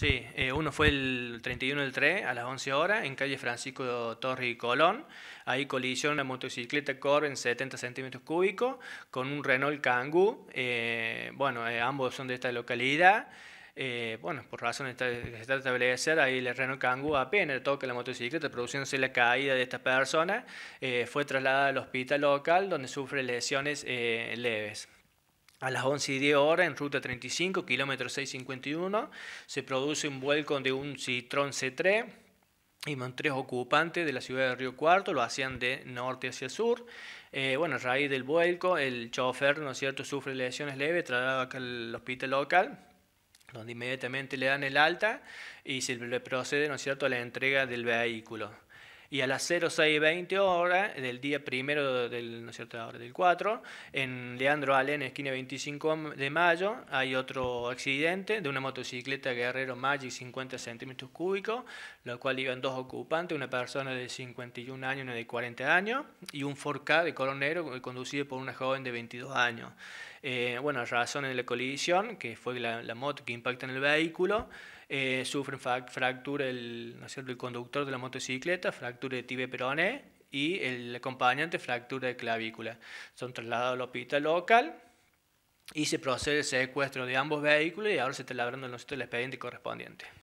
Sí, eh, uno fue el 31 del 3 a las 11 horas en calle Francisco Torre y Colón. Ahí colisionó una motocicleta Corb en 70 centímetros cúbicos con un Renault Kangoo. Eh, bueno, eh, ambos son de esta localidad. bueno, por razones que se trata de establecer, ahí el Renault Kangoo apenas toca la motocicleta, produciéndose la caída de esta persona. fue trasladada al hospital local donde sufre lesiones leves. A las 11 y 10 horas, en ruta 35, kilómetro 651, se produce un vuelco de un Citrón C3 y tres ocupantes de la ciudad de Río Cuarto, lo hacían de norte hacia sur. Eh, bueno, a raíz del vuelco, el chofer, ¿no es cierto?, sufre lesiones leves, trasladado acá al hospital local, donde inmediatamente le dan el alta y se le procede, ¿no cierto?, a la entrega del vehículo y a las 06.20 horas del día primero del, ¿no es cierto? Ahora, del 4, en Leandro Allen, esquina 25 de mayo, hay otro accidente de una motocicleta Guerrero Magic 50 centímetros cúbicos, lo cual iban dos ocupantes, una persona de 51 años y una de 40 años, y un 4K de color negro eh, conducido por una joven de 22 años. Eh, bueno, razón de la colisión, que fue la, moto que impacta en el vehículo, eh, sufre fractura el, ¿no es el conductor de la motocicleta, fractura fractura de tibia peroné y el acompañante fractura de clavícula. Son trasladados al hospital local y se procede el secuestro de ambos vehículos y ahora se está labrando el expediente correspondiente.